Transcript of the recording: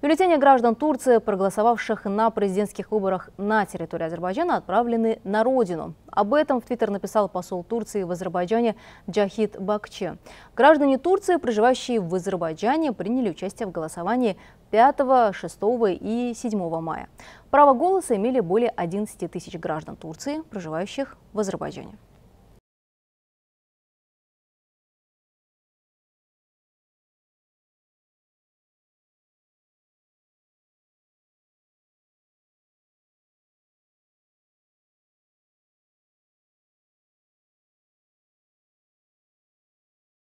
Бюллетени граждан Турции, проголосовавших на президентских выборах на территории Азербайджана, отправлены на родину. Об этом в Твиттер написал посол Турции в Азербайджане Джахид Бакче. Граждане Турции, проживающие в Азербайджане, приняли участие в голосовании 5, 6 и 7 мая. Право голоса имели более 11 тысяч граждан Турции, проживающих в Азербайджане.